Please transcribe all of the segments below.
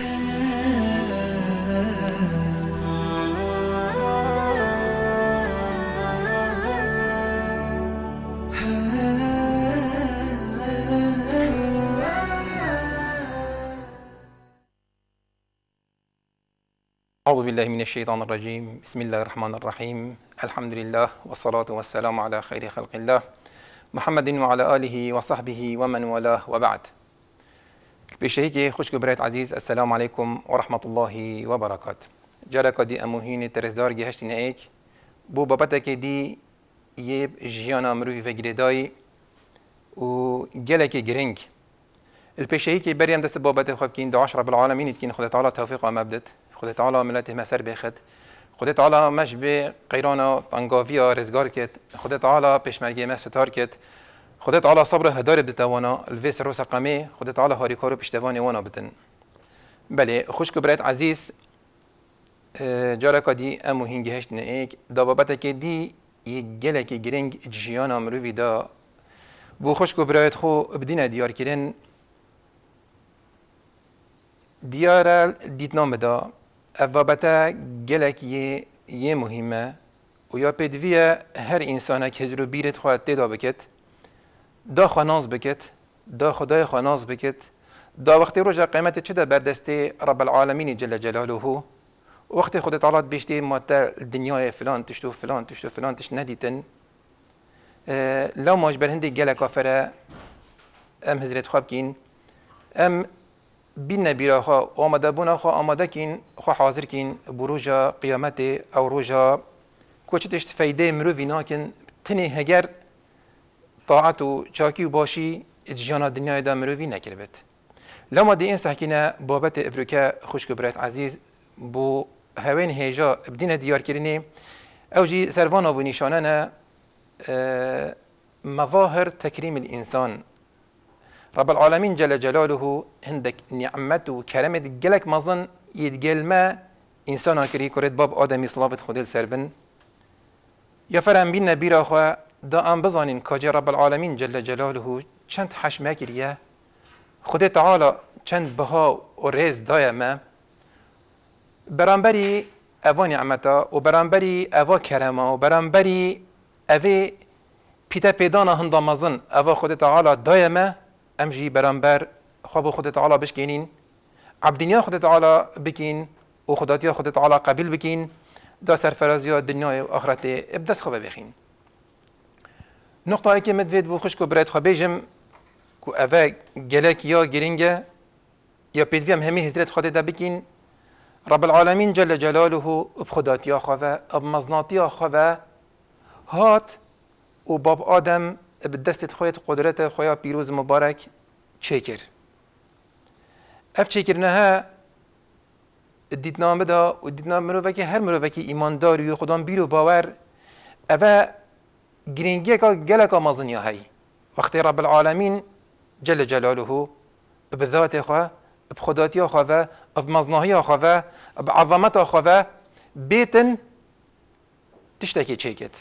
أعوذ بالله من الشيطان الرجيم بسم الله الرحمن الرحيم الحمد لله والصلاة والسلام على خير خلق الله محمد وعلى آله وصحبه ومن والاه وبعد بشهيكي خوش برات عزيز السلام عليكم ورحمة الله وبركاته جارة دي أموهين ترزدار جهشت ايك بو بابتك دي يب جيانا مروي فجرداي و جلك جرينج البشهيكي بريم دست بابت خواب كين دعاش رب العالمين تكين خدا تعالى توفيق ومبدت خدا تعالى ملته مسر بيخد خدا تعالى مش بقيرانا تنقافيا رزقار كت خدا تعالى بشمرجي ما كت خودت علا صبر هدار بتوانا الفيس روسا قمي خودت علا هاري كارو بشتواني وانا بتن بله خوش كبرت عزيز آه، جارك دي امو هنجي هشت نئيك دابابتك دي يجلك جرنج جيانا مروفي دا بو خوش كبرت خو بدينا ديار كرن ديارا ديتنا مدا افابتا جلك يه يه مهمه ويا یا هر انسانك هزرو بيرت خواهد تدابكت دا خناز بکت دا خدای خناز بکت دا وقتی روز قیمت چه در بر دسته رب العالمین جل جلاله وقتی خود تعالی بیشتی ما تا دنیای فلان تشتو فلان تشتو فلان تش ندیتن اه، لو ماش بر هندی گله کافره ام حضرت خواب کین ام بین نبیره خواه آمده بونا خواه آمده کین خواه حاضر کین بروجا قیامت او روجا تشت فیده مروی ناکن تنی هگر طاعت و چاکی و باشی جیانا دنیای دا مروی نکربت لما دی این سحکینه بابت افروکا خوشک برایت عزیز بو هاوین هیجا بدین دیار کرنی او جی سروانا و نیشانانا اه، مظاهر تكريم الإنسان رب العالمين جل جلاله هندك نعمت وكرمة جلك مظن يتقل ما إنسان كري كريت باب آدمي صلافة خدل سربن يا فرن بينا بيرا دا ام بزانین کاجی رب العالمین جل جلاله چند حشمه گریه خود تعالی چند بها و ریز دایمه برانبری اوا نعمتا و برانبری اوا کرما و برانبری اوی پیتا پیدانا هندامازن اوا خود تعالی دایمه امجی برانبر خواب خود تعالی بشکینین عبدینیا خود تعالی بکین و خداتیا خود تعالی قبیل بکین دا سرفرازی دنیای و آخرت ابدس خواب بخین نقطه که مدفيد بو خشكو برايت خو بيجم كو افا گلک يا گرینگه يا پیدویم همی هزرات خود دا رب العالمين جل جلاله اب يا خوفا اب يا خوفا هات و باب آدم بدست خويت خویت قدرت بيروز مبارك مبارک چکر اف چکرنها نها دا و دیدنامه مروفه هر مروفه ايمان داري و خدام بيرو باور اوه گرنگیەکە جلكا مەزنیا هاي وقت رب العالمين جل جلاله بذاتێ خوا بخداتیا خا مەزناهیا خۆە عظەمەتە خۆە بيتن تشتكي چێکێت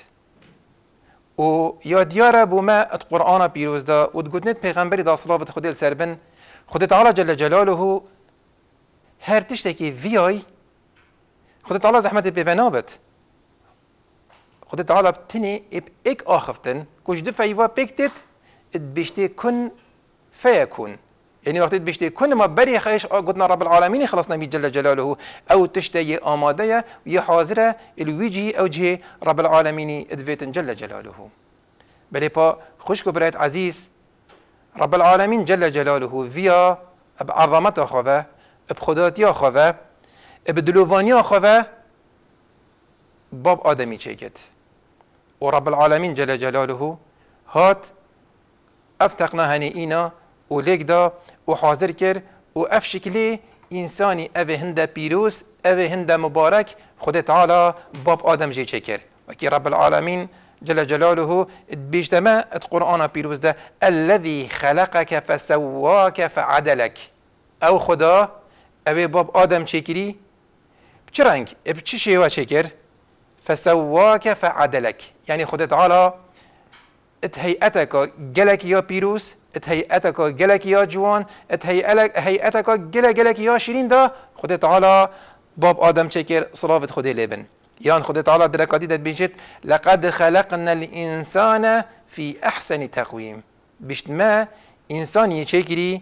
و یا دیارە بوومە ئەت قورآانە پیرۆزدا و دگوتنێت پێغمبەری دا خودێت سەر سربن خد تعالى جل جلاله هەر تشتێکی ڤیای خد تعالى زەحمەتی پێبە نابێت خدا تعالی تنی اب ایک آخفتن کش دفع یوا پیکتت ات بشتی کن فیکون يعني وقت بيشتي كل ما بري خيش قلنا رب العالمين خلصنا بي جل جلاله او تشتي اماديه يا حاضره الوجهي او جهه رب العالمين ادفيتن جل جلاله بلي با خوش كبرت عزيز رب العالمين جل جلاله فيا بعظمته خوه بخداتيا خوه بدلوفانيا خوه باب آدمی چيكت ورب العالمين جل جلاله هات افتقنا هني و وليك دا وحاضر كر اف شكلي انساني اوه هند بيروس اوه هند مبارك خود تعالى باب آدم جي چكر وكي رب العالمين جل جلاله بيجتمع القرآن بيروز ده الذي خلقك فسواك فعدلك او خدا اوه باب آدم چكري بچرنگ بچه شيوه چكر فسواك فعدلك يعني خدا تعالى اتهيئتك جلك يا بيروس اتهيئتك جلك يا جوان اتهيئتك جل جلك يا شيرين ده خدا تعالى باب آدم شكر صلافة خدا لبن يعني خدا تعالى دركاتي ده بيشت لقد خلقنا الإنسان في أحسن تقويم بشت ما إنسان يشكري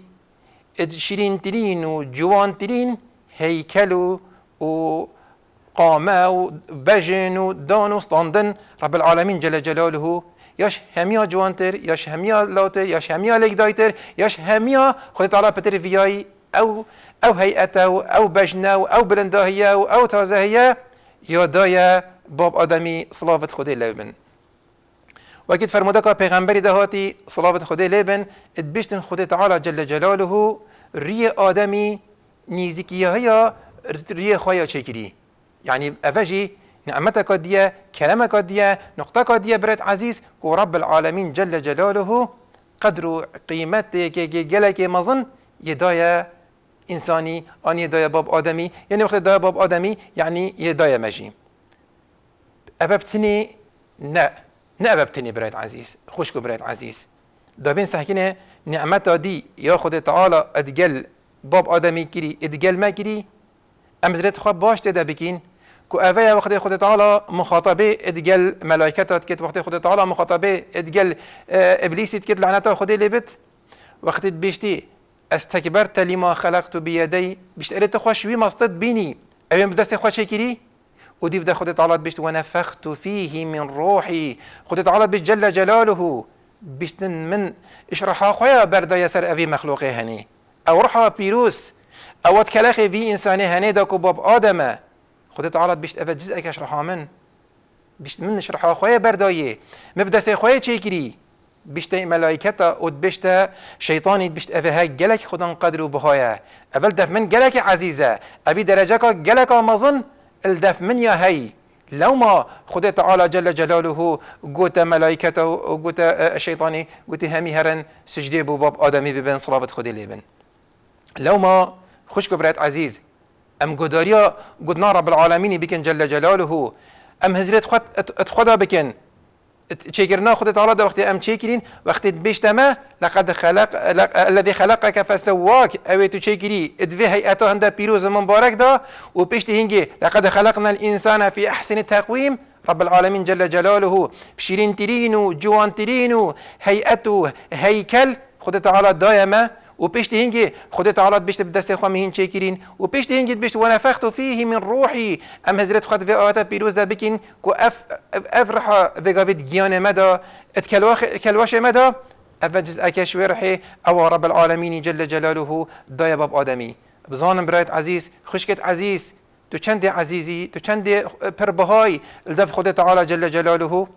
شيرين ترين وجوان ترين هيكلو و قاما و بجن و دان و ستاندن رب العالمين جل جلاله یاش همیا جوانتر یاش همیا لوتر یاش همیا لگدایتر یاش همیا خد تعالى پتر ویای او او هیئت او او بجن او او بلنداهيه او تازه یا دای باب آدمی صلافت خدي لبن و فرموده که پیغمبری دهاتی صلافت خدي لبن ادبشتن خدي تعالى جل جلاله ری آدمی نیزیکیه یا ری خويا چکری يعني أفجي نعمتك قد يا كلامك قد يا نقطك قد يا عزيز ورب العالمين جل جلاله قدر قيمتك جلك مظن يدايا انساني ان يدايا باب ادمي يعني وقت يدايا باب ادمي يعني يدايا مجي اببتني نا نا اببتني برد عزيز خشكو برد عزيز دابين سحكينه نعمتا دي ياخد تعالى ادجل باب ادمي كري ادجل ما كري امزرت خب باش تدابكين بكين كو افايا وقت خد تعالى مخاطبة ادجل ملائكته كت وقت خد تعالى مخاطبة ادجل آه، إبليس كت لعنتها خود لبت وقت بيشتي استكبرت لما خلقت بيدي بيشت قلت خوش وي مصطد بيني أبين بدست خوش شكري وديف ده خد تعالى بيشت ونفخت فيه من روحي خد تعالى بجل جل جلاله بيشتن من اشرحا خويا بردا يسر أبي مخلوقي هني أو روحا بيروس أو تكلاخي في انسان هني داكو باب آدمه خودت تعالی بيشت اول جزء كشرحها من بيشت من شرح خواه مبدا سی خواه چی خويا تشيكري بيشت ملائكتا ود شیطانی شيطاني اول أفها جلک خدا قدر و بهايا اول دف من جلک جلك عزيزة أبي درجك جلك مظن الدف من يا هي لو ما خدای تعالی جل جلاله گوت ملائکته و گوت شیطانی گوت همی هرن سجده بباب باب آدمی ببن صلابت خودی لیبن لو ما خوش کبرت عزیز ام گداریا گدنا رب العالمین بکن جل جلاله ام حضرت خود اتخدا بکن چیکرنا خود تعالی دا وقتی ام چیکرین وقتی بیش دمه لقد خلق الذي خلقك فسواك او تو تشکری ادوی هیئتا هند پیروز مبارک دا و پیش هنگی لقد خلقنا الانسان في احسن تقويم رب العالمين جل جلاله بشيرين ترينو جوان ترينو هيئته هيكل خد تعالى دائما و پشت هنگی خود تعالی بیشتر دست خواه خواهم چه کرین و پشت هنگی بشت و نفخت فیه من روحی ام حضرت خود و آتا پیروز دا بکن کو اف رحا و گاوید گیان مدا ات کلواش مدا اف اکش و رحی او رب العالمین جل جلاله دای باب آدمی بزانم برایت عزیز خوشکت عزیز تو چند عزیزی تو چند پربهای لدف خود تعالی جل جلاله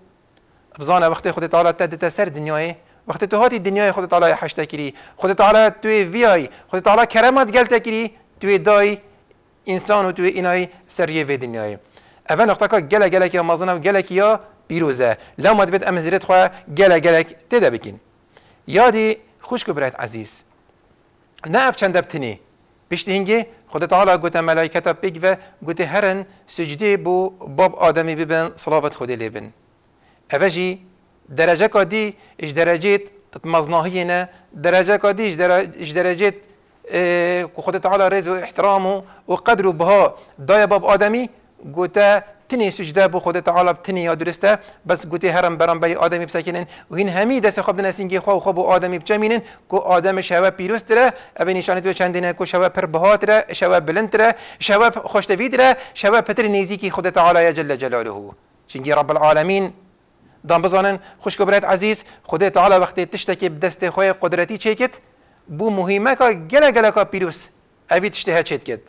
بزانه وقتی خود تعالی تدت سر دنیای وقت تو هاتی دنیای خود تعالی حشت کری خود تعالی توی ویای خود تعالی کرامت گلت کری توی دای انسان و توی اینای سریه و دنیای اول نقطه که گله گله که مازنم گله که یا پیروزه لما دوید ام زیرت خواه گله گله تده بکن یادی خوش کو برایت عزیز نه اف چند بتنی پیشتی هنگی خود تعالی گوت ملائکتا پیگ و گوت هرن سجده بو باب آدمی ببن صلابت خودی لبن اوه درجه کدی اش درجات تتمزناهينا درجه کدی اش که خودت علی رز قدر و بها دای باب آدمي گوته تني سجدة بو خودت علی بتني یاد درسته بس گوته هرم آدمی بسکنن آدمي این وين همي خوب خب نسنجي خو خب آدمي بچمینن كو آدم شوا بيروس تره ابي نشانه تو چندینه کو شوا پر بهات تره شوا بلند تره شوا خوشتوی تره شوا پتر نیزی كي خودت علی جل جلاله چنجي رب العالمين دام بزانن خوشگبرت عزیز خدای تعالی وقتی تشتکی بدست خوی قدرتی چیکت بو مهمه که گله گله که پیروس اوی تشتها هچت کت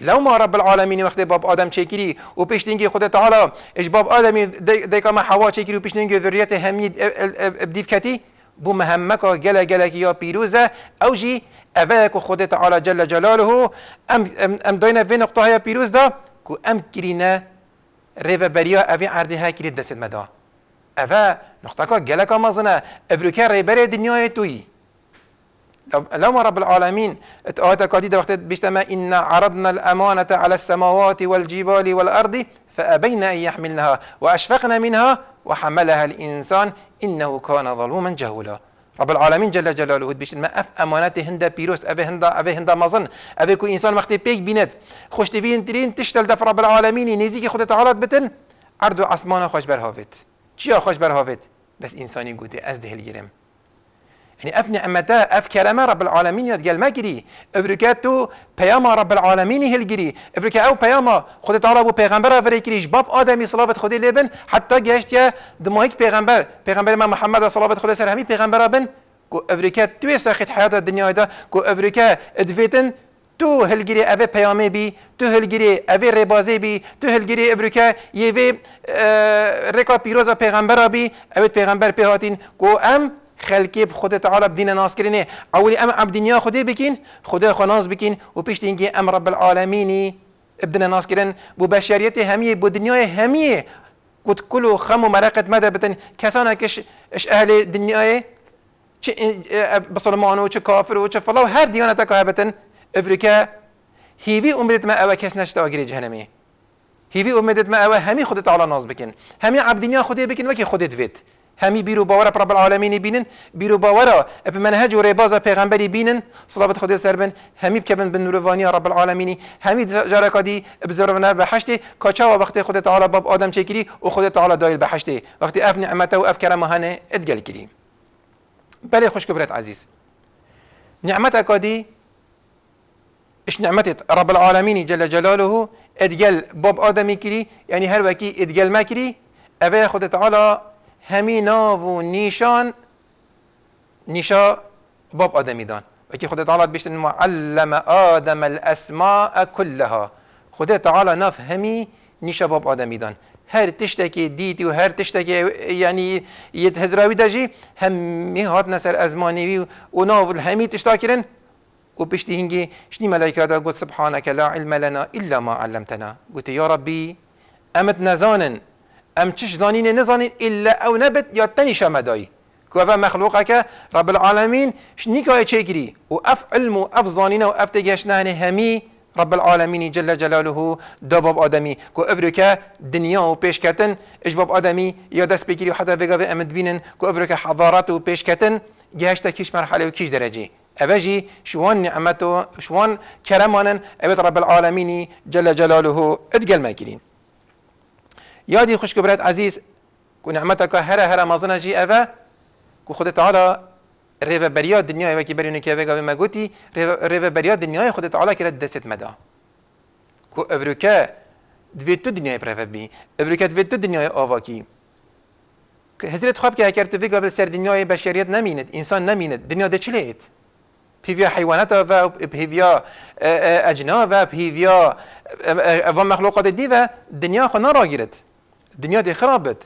لو ما رب العالمین وقتی باب آدم چیکری و پیش دینگی خدا تعالی اش باب آدمی دیکا ما حوا چیکری و پیش دینگی ذریت همید بدیف کتی بو مهمه که گله گله که یا پیروزه او جی اوه خدا تعالی جل جلاله ام ام داینه وی نقطه های پیروز دا که ام کرینه ریوه بریا اوی عرده ها کرید دست مدا افا نقطه که گلک آمازنه افریکا ریبره توي لو ما رب العالمين اتآت قديد وقت بشتما إن عرضنا الأمانة على السماوات والجبال والأرض فأبين أن يحملنها واشفقنا منها وحملها الإنسان إنه كان ظلوما جهولا رب العالمين جل جلاله بيش ما اف امانات هندا بيروس اف هندا اف هندا مظن اف كو انسان وقت بيك بينات خوش تفين ترين تشتل دف رب العالمين نيزي كي خدت بتن عرض عصمان خوش برهافت چیا خوش برهاوت بس انسانی گوده از دهل گیرم یعنی اف نعمتا اف کلمه رب العالمين يتقال ما قري تو بياما رب العالمين هلقري ابركا او بياما خد تعالى بو پیغمبر افريكريش باب ادمي صلابت خودی لبن حتى گشت يا دمايك پیغمبر پیغمبر ما محمد صلابت خدي سر همی پیغمبر بن کو افريكا توي ساخت حیات الدنيا دا کو افريكا ادفيتن تو هلگیری اوه پیامه بی تو هلگیری اوه ربازه بی تو هلگیری ابروکه یوه رکا پیروز پیغمبر بی اوه پیغمبر پیهاتین گو ام خلکی خود تعالی بدین ناس کرنه اولی ام اب دنیا خودی بکین خدا خو بکین و پیش دینگی ام رب العالمینی ابدن ناس کرن بو بشریت همیه بو دنیای همیه کل کلو خم و مرقت مده بتن کسانا کش اش اهل دنیای چه بسلمان و چه کافر و چه فلا هر دیانت که بتن ئەفریکا هیوی عمرێتمە ئەوە کەس نەشتەوە گرێ جهنمێ هیوی عمدتمە ئەوە هەمی خودت ئاڵە ناز بکەن هەمی عبدینیا خودێ بکەن وەکی خودت بێت هەمی بیر و باوەرە پرڕب العالمینی بینن بیر و باوەرە ئەپ منهج و ڕێبازە پێغمبەری بینن سڵابت خودێ سەر بن هەمی بکە بن بنوروانیا ڕب العالمینی هەمی جارەکادی بزرونا بە حشتێ کاچاوە وەختی خودت تاالە باب ئادەم چێکری و خودت تاالە دایل بە حشتێ وەختی ئەف نعمەتە و ئەف کەرەمەهانێ ئەدگەل کردی بەێ خوشک برێت عزیز نعمەتە کادی اش نعمتت رب العالمين جل جلاله ادجل باب آدمی کری یعنی يعني هر وکی ادجل مکری اوه خود تعالی همی ناو و نیشان نیشا باب آدمی دان وکی خود تعالی بشتن معلم آدم الاسماء كلها خود تعالی ناف همی نیشا باب آدمی دان هر تشتکی دیتی و هر تشتکی یعنی يعني یه هزراوی همي همی هات نسر ازمانیوی و ناو همی تشتا وبشتي هنجي شني ملائكة دا قلت سبحانك لا علم لنا إلا ما علمتنا قلت يا ربي أمت نزانن أم تش زانين نزانين إلا أو نبت يا تاني شمداي كوفا مخلوقك رب العالمين شني كاي تشيكري وأف علم وأف زانين وأف تجيشنان همي رب العالمين جل جلاله دباب آدمي كو أبرك دنيا و پیش كتن اجباب آدمي يا دست بگیری و حتى بگوه امد بینن كو أبرك حضارات و پیش كتن جهشتا كيش مرحله و كيش درجه اوجی شوان نعمتو شوان کرمانن اوت رب العالمینی جل جلاله ادگل مکرین یادی خوش برات عزیز کو نعمتک هر هر مازن جی اوه کو خود تعالی ریو بریا دنیا و کی برینو کی بگا ما گوتی ریو بریا دنیا خود تعالی کی دست مدا کو ابروکه دوی تو دنیای پرو بی ابروکه دوی تو دنیای آواکی که حضرت خواب که اگر تو بگا سر دنیای بشریت نمیند انسان نمیند دنیا دچلیت بهيفيا حيواناتها بهيفيا آه، آه، أجناها بهيفيا آه، ومخلوقات ديفا دنيا خو نراجلت دنيا دي خرابت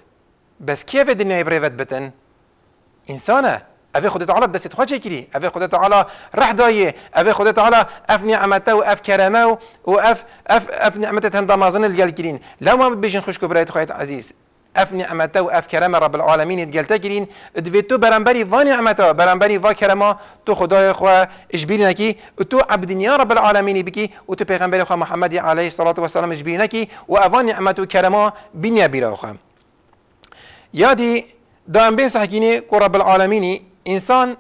بس كيف الدنيا بريفت بتن إنسانة أبي خدای تعالی دست خود چکری أبي خدای تعالی رح دایه أبي خدای تعالی اف نعمته و اف کرمه و اف اف اف نعمته هندامازن الگل کرین لو ما بيجن خوشکو برایت خواهد عزیز اف نعمت و اف کرم رب العالمین دگلتا گرین دوی تو برانبری و نعمتا برنبری و کرما تو خدای خو اجبیری نکی تو نیا رب العالمین بکی و تو پیغمبر خو محمد علیه الصلاة والسلام اجبیری نکی و اوان نعمت و کرما بینیا بیرا خوا یادی دائم بین سحکینی کو رب العالمین انسان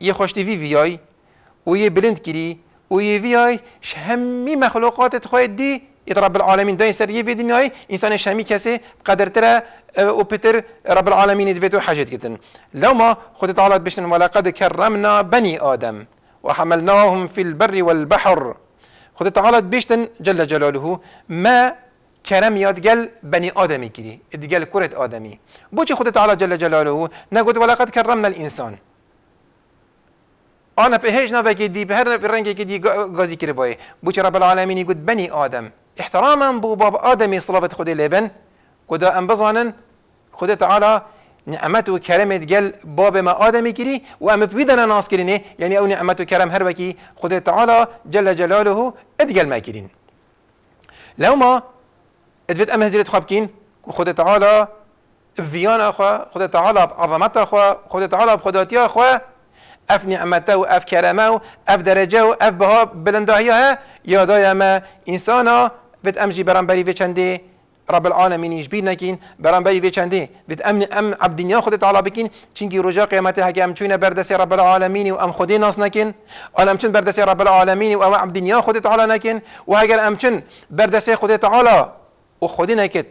یه وی ویای و یه بلند کری و یه ویای همی مخلوقات خواهد دی رب العالمین دای سر یه وی دنیای انسان شمی کسی قدر تره آه، او پتر رب العالمین دوی تو حاجت گتن لو ما خود تعالی بشن ولقد کرمنا بنی آدم وحملناهم في البر والبحر خود تعالی بشتن جل جلاله ما كرم يادقل بني آدمي كري ادقل كرة آدمي بوشي خود تعالى جل جلاله نقول ولقد كرمنا الإنسان أنا بهج نبكي دي بهر رنجي كدي غازي كرباي بوشي رب العالمين يقول بني آدم احتراما بو باب آدم صلاة خود لبن قد أن بزانا خود تعالى نعمت و کرمت گل باب ما آدم کری و ام بیدن ناس کرینه یعنی يعني او نعمت و کرم هر وکی خود تعالی جل جلاله ادگل ما کرین لو ما ادفت ام هزیرت خواب کین خود تعالی بفيانا خوا خود تعالى بعظمت خوا خود تعالى بخداتيا خوا اف نعمته و اف كرمه و اف درجه و اف بها بلندهيها يا دايما انسانا بیت امجی برانبری فی چندی رب العالمین یجبی نکین برانبری فی چندی بیت ام ام عبد دنیا خدت علی بکین چنگی رجا قیامته هکی ام چونه بردسی رب العالمین وام خدی ناس نکین انا ام چن بردسي رب العالمين وام عبد دنيا خدت على نكين وهاجر ام چن بردسی خدت علی وخدی نکت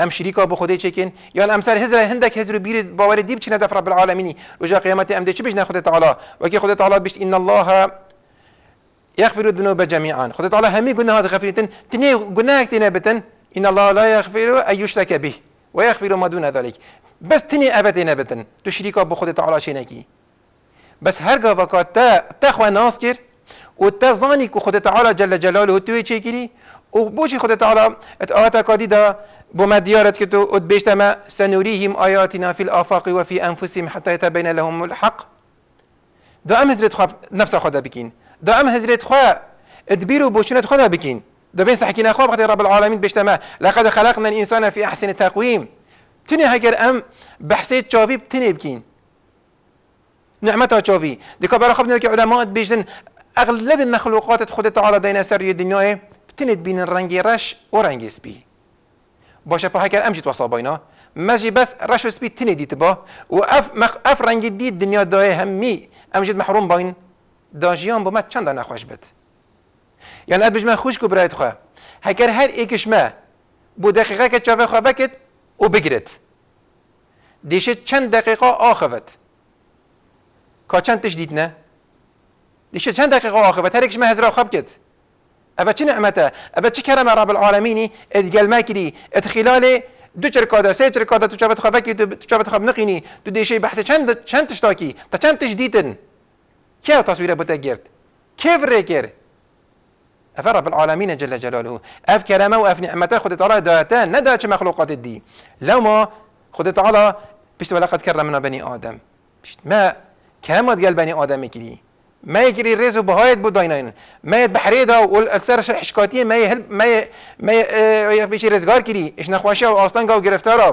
ام شریکا به چکین چکن یا ام سر هزر هندک هزر بیر باور دیب چنه دف رب العالمینی رجا قیامت ام دی چبیش بجنه خود تعالی خدت خود تعالی ان الله يغفر الذنوب جميعا خد تعالى همي قلنا هذا غفير تني قلنا بتن إن الله لا يغفر أن يشرك به ويغفر ما دون ذلك بس تني تني بتن تشريك أبو خد تعالى شينكي بس هر قفاك تا تخو ناس كير وتزاني كو خدت على جل جلاله توي تشيكري وبوشي خدت على اتآتك ديدا بما ديارت كتو ادبشت ما سنريهم آياتنا في الآفاق وفي أنفسهم حتى يتبين لهم الحق دو أمزرت نفس خدا بكين دائما هزريت خوا ادبيرو بوشنت خدا بكين دا بين صحكينا خوا بختي رب العالمين بيشتما لقد خلقنا الانسان في احسن تقويم تني هاكر ام بحسيت شافي تني بكين نعمتها شافي ديكو برا خبنا علماء بيجن اغلب المخلوقات تخد على دينا سر الدنيا تند بين الرنجي رش ورنجي سبي سپی باشه پا ام جيت وصابينا ماجي بس رش سبي تني ديتبا واف و اف, مخ اف الدنيا دید همي ام جيت محروم باين دانجیان بومه چند نخوش بد یعنی اد بجمه خوش کو برایت خواه هکر هر ایکش ما بو دقیقه که چاوه خواه بکت و بگیرد دیشه چند دقیقه آخفت که چند تش دید نه دیشه چند دقیقه آخفت هر ایکش ما هزرا خواب کت اما چه نعمته اما چه کرم رب العالمینی ادگل مکری ادخلاله دو چرکادا سه چرکادا تو چابت خواب کی تو چابت خواب نقینی تو دیشه بحث چند چند تشتاکی تا چند تش دیتن کیا تصویر بوده گرد کی ره کرد اف رب العالمین جل جلاله اف کرمه و اف نعمته خود تعالی داته نداشته چه مخلوقات دی لما خود تعالی پیشت ولقد کرمنا بنی آدم پشت ما کرمات گل بنی آدم کلی ما يجري ريزو بهايت بوداينين ما بحريدا وقول السر شحشكاتي ما يهل ما ي... ما ي... اه... بيشي رزقار كري ايش نخواشة جاو جرفتارا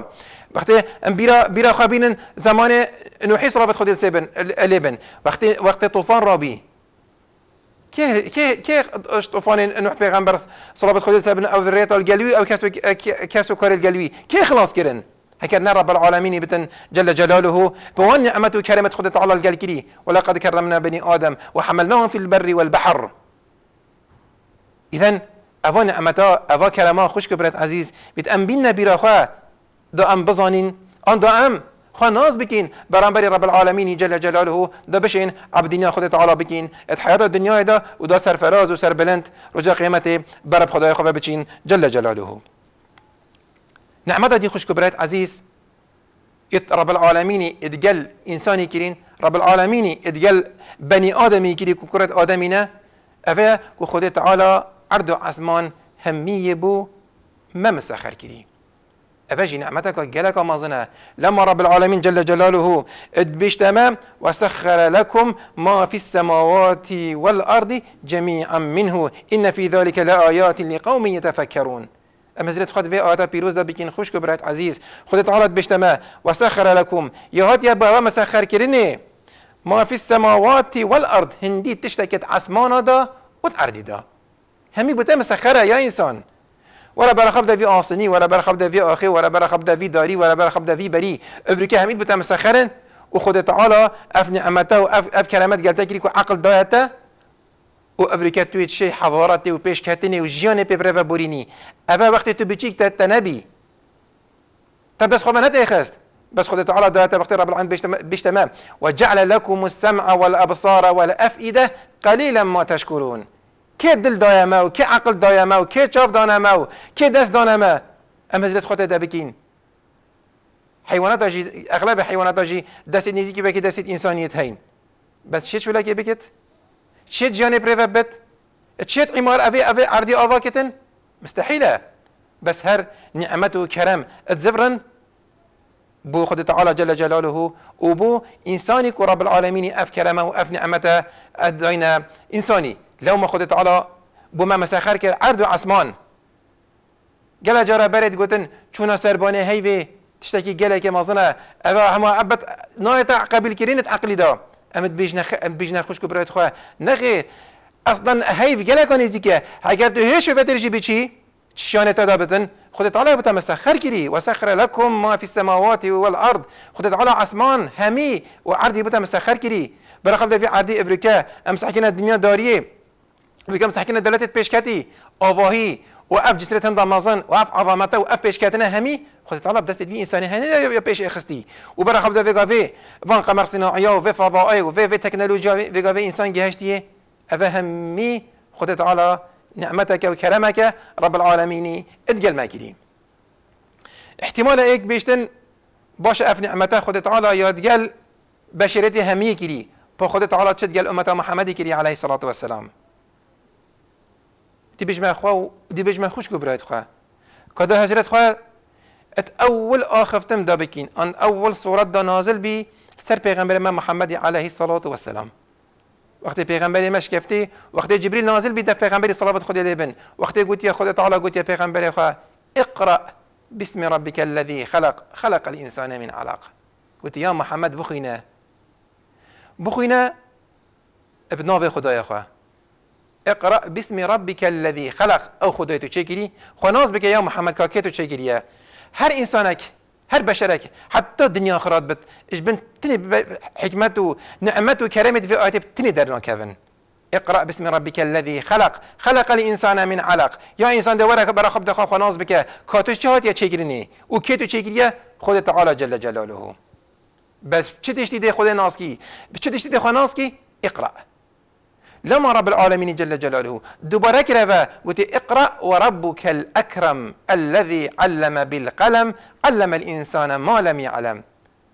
وغرفتارا ام بيرا بيرا خابين زمان نوحیس رابط خديت سبن لبن وقتی وقت طوفان رابي رابی که که که طوفان نوح پیغمبر صلابت خديت سبن او ذریت الجلوي او كاسو كاسو كاري الجلوي که خلاص کردن هكذا رب العالمين بتن جل جلاله بوان نعمة كلمة خدت على الجلكري ولقد كرمنا بني آدم وحملناهم في البر والبحر إذن أفا نعمتا أفا كلمة خوش كبرت عزيز بتأمبين نبيرا خواه دا أم بزانين أن دا أم خواه ناز بكين بري رب العالمين جل جلاله دا بشين عبدين خد تعالى بكين ات حياة الدنيا دا ودا سر فراز وسر وسربلند رجا قيمته برب خدا خواه بچين جل جلاله نعمتا دي خوش كبرات عزيز رب العالمين ادقل انساني كرين رب العالمين ادقل بني ادمي كري كوكرت ادمينا افا كو خود تعالى عرض عثمان همي بو ما مسخر كري أفاجي نعمتك جلك مازنا لما رب العالمين جل جلاله ادبش تمام وسخر لكم ما في السماوات والأرض جميعا منه إن في ذلك لآيات لقوم يتفكرون أما خد في آتا بيروز دا بكين خوش كبرات عزيز خد تعالت بشتما وسخر لكم يهات يا بابا مسخر كرني ما في السماوات والأرض هندي تشتكت عسمانا دا وتعردي دا همي بتا مسخرة يا إنسان ولا برا خبدا في آصني ولا برا خبدا في آخي ولا برا خبدا في داري ولا برا خبدا في بري أبريكا هميد بتا مسخرن وخد تعالى أف نعمته وأف أف كلمات قالتا كريكو عقل دايته و ئەفریکا توی چه حەوارەتی و پێشکەتنی و ژیانێ پێبرەە بورینی ئەە وقتی تو بچیک تا تەنەبی تا بس نتای خست بس خود تعالی دعاء وقتی رب العالمين بشتمام وجعل لكم السمع والأبصار والأفئدة قليلا ما تشکرون كي دل و وكي عقل و وكي شاف دانما وكي دس دانما خود دا بکین حیوانات حيوانات أغلب آجی دست که بکی دست انسانیت هین بس شو لك بكت؟ تشيت جاني بريفابت تشيت عمار أبي أبي عردي أوفا كتن مستحيلة بس هر نعمته وكرم اتزفرن بو خد تعالى جل جلاله وبو إنساني رب العالمين أف كرمه وأف نعمته أدينا إنساني لو ما خد تعالى بو ما مسخر كر عرض عسمان جل جرى برد قوتن چونا سربانه هيفي تشتكي جلك مازنا أبا هما أبت نايتا قبل كرينت عقلي دا امت بیش نخ ام بیش نخوش کو برایت خواه نخیر اصلا هیف گلک کنی زیکه اگر تو هیچ وقت رجی بچی چیانه تا دبتن خودت علی بتا مسخر کری و سخر لکم ما فی السماوات و الارض خودت علی آسمان همی و عرضی بتا مسخر کری برا خود خلده عرضی عردی امسح امسحکینا دنیا داریه بکم سحکینا دولت پیشکتی آواهی واف جسرت هندا مازن واف عظمته واف بيش كاتنا همي خذ تعالى بدست في انسان هنا يا بيش اخستي وبرا خبدا في غافي فان قمر صناعيه وفي فضائي وفي في تكنولوجيا في غافي انسان جهشتي أفهمي همي خذ تعالى نعمتك وكرمك رب العالمين ادقل ما احتمال ايك بيشتن باش اف نعمته خذ تعالى يدقل بشرتي همي كري بخذ تعالى تشد قال امه محمد كيلي عليه الصلاه والسلام دي بيجمع خوا ودي بيجمع خوش کو برایت خوا هجرت حضرت خوا ات اول آخفتم دا ان اول صورة دا نازل بي سر پیغمبر ما محمد عليه الصلاة والسلام وقت پیغمبر مش کفتی وقت جبريل نازل بي دف پیغمبر صلاة خود لبن وقت قوتي خود تعالى قوتي پیغمبر خوا اقرأ باسم ربك الذي خلق خلق الإنسان من علاق قلت يا محمد بخينا بخينا بناوي خدايا خواه اقرأ باسم ربك الذي خلق او خدای تو چگیری خناز بگه یا محمد کاکی تو چگیریه هر انسانک هر بشرك حتى دنيا خراب بت اش بنت حكمته نعمته كرمت في آيات تني درنا كفن اقرأ باسم ربك الذي خلق خلق الإنسان من علق يا إنسان دورك برا خب دخوا خناز بك كاتوش جهات يا چگرني و كيتو چگريا خود تعالى جل جلاله بس چه دشتی ده خود ناسکی چه دشتی ده اقرأ لما رب العالمين جل جلاله دوباره كرفا قلت اقرأ وربك الأكرم الذي علم بالقلم علم الإنسان ما لم يعلم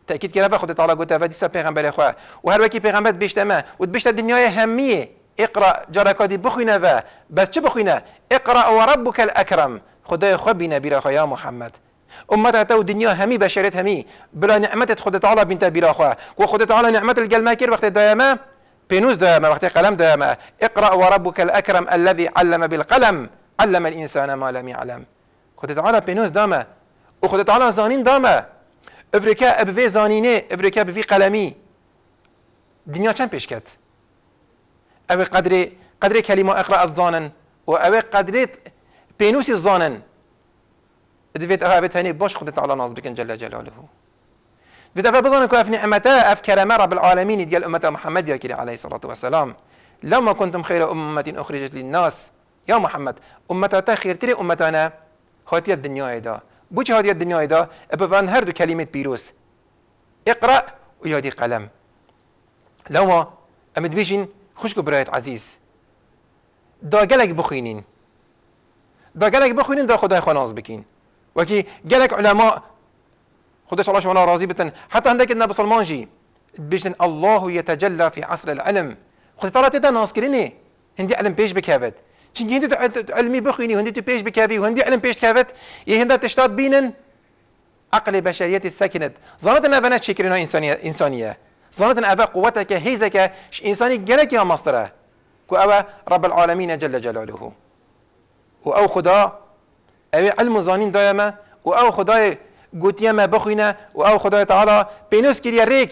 تأكيد كرفا خد تعالى قلت فديسا پیغمبر خواه وهر وكي پیغمبر بيشتما وتبشت الدنيا همية اقرأ جركادي بخينا بس چه بخينا اقرأ وربك الأكرم خدای يخب بنا بلا خويا محمد امت تو دنیا همی بشریت همی بلا نعمتت خود تعالی بنت بیراخوا و خود تعالی نعمت الگل مکر وقت دایمه بينوز ده ما وقت قلم ده ما اقرأ وربك الأكرم الذي علم بالقلم علم الإنسان ما لم يعلم خد تعالى ده داما وخد تعالى زانين داما ابريكا ابفي زانيني ابريكا بفي قلمي دنيا كم بيشكت أبي قدري قدري كلمة اقرأ الظانن وأبي قدري بينوس الظانن دفيت أبي تاني باش خد تعالى ناز بكن جل جلاله فتفا بزن كو افني نعمتا اف كرما رب العالمين ديال امه محمد يا ياكل عليه الصلاه والسلام لما كنتم خير امه اخرجت للناس يا محمد امه تا خير تري امتانا خاطي الدنيا ايدا بو جهاد الدنيا ايدا ابوان هر دو كلمه بيروس اقرا ويادي قلم لما امد بيجين خوشكو برايت عزيز دا قالك بخينين دا قالك بخينين دا خداي خناز بكين وكي قالك علماء خدش الله شوالا راضي بتن حتى عندك إن بسلمانجي بيجن الله يتجلى في عصر العلم خد ترى تدا ناس كريني هندي علم بيش بكابت چنگی هندی علمی بخوینی و هندی تو پیش بکوی علم پیش کفت يه هنده تشتاد بينن عقل بشرية سکنت زانت نه بنا چیکرین انسانيه انسانیه انسانیه زانت نه اوه قوته که هیزه که انسانی مصدره که اوه رب العالمين جل جلاله و او خدا او علم زانین دائما و او خدای گوتیا ما بخوینه و او خدای تەعالا پێنووس کردە ریک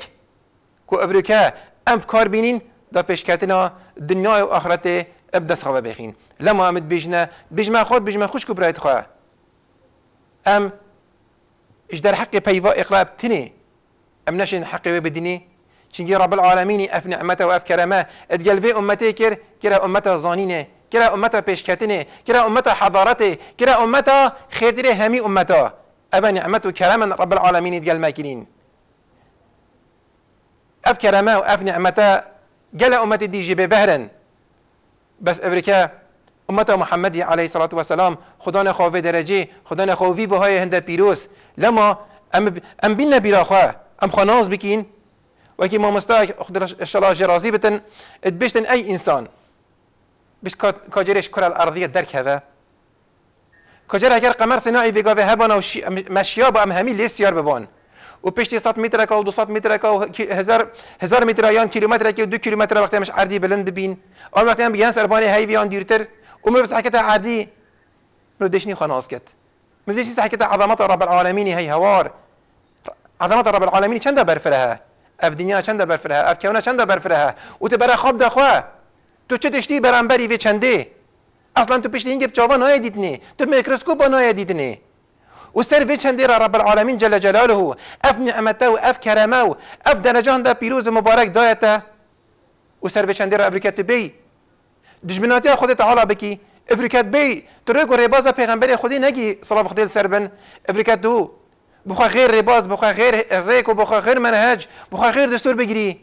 کو ئەبرکە ئەم کار بینین دا پێشکەتنەوە دنیا و آخرت اب دست خواه بخین لما امد بژنە بژمە خود بژمە خوش کو برایت خواه ام اش در حق پیوا اقلاب ئقلاب ام نشین حق و بدینی چنگی رب العالمین اف نعمت و اف کرمه ادگل وی امتی کر کرا امت زانینه کرا امت پێشکەتنێ کرا امت حضارته کرا امت خێدرێ همی امتا أبا نعمة كرما رب العالمين ديال گەلمەکرین أف كرما وأف نعمة نیعممەتە أمة دي دیژی بهرا بس أفريكا ئەوریکە امتا محمد عليه الصلاة والسلام خدانا خدا نخواه درجه خدانا نخواه وی بهای هنده لما ام ب... ام بينا نبیرا خواه ام خناز بكين وكي ما مستاک خدا انشاءالله جرازی بتن ات بشتن انسان بش كاجريش كرة الأرضية درك هذا کجا اگر قمر سنای ویگا به هبان و مشیا با ام همی لیسیار ببان او پشت 100 متر کا و 200 متر کا و هزار 1000 متر یا کیلومتر که دو کیلومتر وقتی مش عردی بلند ببین آن وقتی هم بیان سربانی هیویان دیرتر و مفس حکت عردی نو دشنی خناس کت مفدیش حکت عظمت رب العالمین هی هوار عظمت رب العالمین چند برفرها اف دنیا چند برفرها اف کونه چند برفرها و تو برا خواب دخواه، تو چه دشتی برانبری و چنده اصلا تو پیش گپ چاوا نای دیدنی تو میکروسکوپ نای دیدنی و سر ویچ چند رب العالمین جل جلاله اف نعمته و اف کرمه و اف درجان دا پیروز مبارک دایته و سر ویچ چند را ابریکت بی دشمناتی خودت حالا بکی افریکت بی تو گو ریباز پیغمبر خودی نگی صلاف خدیل سر بن افریکت دو بخوا غیر ریباز بخوا غیر ریک و بخوا غیر منهج بخوا غیر دستور بگیری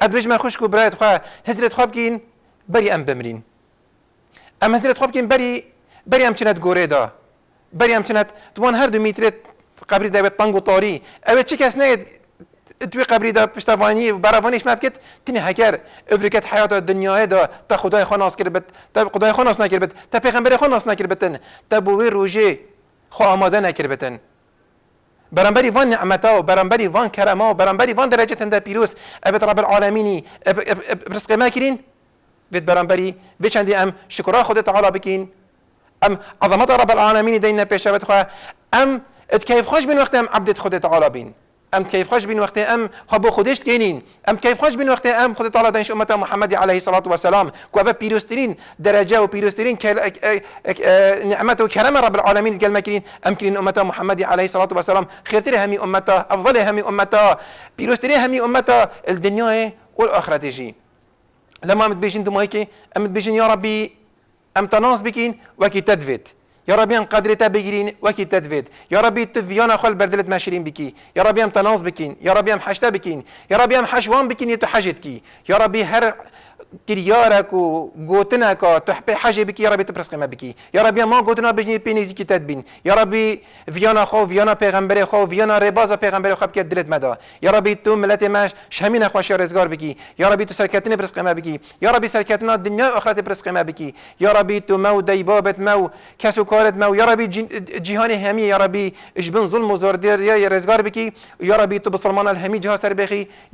اد من خوش کو برایت خواه هزرت خواب کین بری ام بمرین ئەم هەزرێت خۆ بکەین بەری بەری ئەم چنێت گۆرێدا بەری ئەم چنێت توان هەردوو میترێت قبری دەبێت تەنگ و تۆری ئەوێت چی کەس نەیەت توی قبریدا پشتوانی بەراوانیش مابکەێت تنی هەکەر ئەفریکەت حیاتە دنیاەدا تا خدای خۆ ناس کرد تا خدای خۆ ناس نکرد تا پێخەمبەری خۆ ناس نکردن تا بۆ وێ ڕۆژێ خۆ ئامادە نکردن بەرەمبەری وان نعمەتا و بەرەمبەری وان کەرەما و بەرەمبەری وان دەرەجێت هەندە پیرۆست ئەبێت ڕەبەر عالمینی ڕسقێ ماکرین فيت برامبري برانبري بيچندی ام شكرا خود تعالى بكين ام عظمت رب العالمين دينا پیشه بد خواه ام ات کیف خوش بین وقتی ام عبدت خود تعالى بين ام كيف خوش بين وقت ام خبو خودش كينين ام كيف خوش بين وقت ام خد تعالى دينش امه محمد عليه الصلاه والسلام كوا بيروسترين درجه وبيروسترين اه، اه، اه، نعمته وكرم رب العالمين قال ماكرين ام كرين امه محمد عليه الصلاه والسلام خيرتر همي امته افضل همي امته بيروسترين همي امته الدنيا والاخره تجي لما امت بيجين دو مايكي امت بيجين يا ربي ام تناس بكين وكي تدفت يا ربي ام قادرة بجرين وكي تدفيد يا ربي تفيانا خل بردلت ماشرين بكي يا ربي ام تناص بكين يا ربي ام حشتا بكين يا ربي ام حشوان بكين يتحجتكي يا ربي هر كو كرياركو غوتنكا تحبي حاجه بك يا ربي تبرس قيمه بك يا ربي ما غوتنا بجني بينيزي كي تدبين يا ربي فيانا خو فيانا بيغمبري خو فيانا ريبازا بيغمبري خو بكي دلت مدا يا ربي تو ملتي ماش شهمين خوش يا رزقار بك يا ربي تو سركتني برس قيمه بك يا ربي سركتنا الدنيا اخرت برس قيمه بك يا ربي تو مو ديبابت مو كسو كارت مو يا ربي جهان همي يا ربي اجبن ظلم وزور دير يا رزقار بك يا ربي تو بسلمان الهمي جهاز سر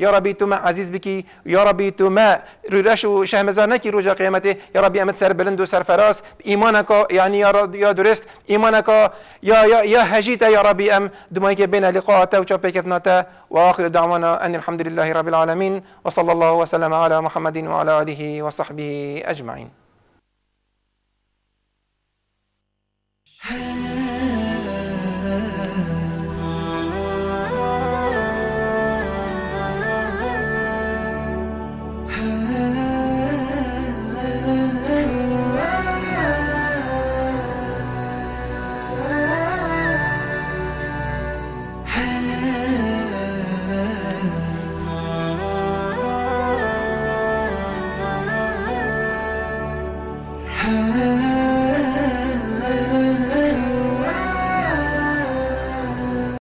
يا ربي تو ما عزيز بك يا ربي تو ما رلاش و شهمزانکی روز قیامت یا ربی امت سر بلند و سر فراس ایمان کا یعنی یا یا درست ایمان کا یا یا یا حجیت یا ربی ام دمای که بین لقاءات و چاپی کفنات و آخر دعوانا ان الحمد لله رب العالمین و صلی الله و سلم علی محمد و علی آله و صحبه اجمعین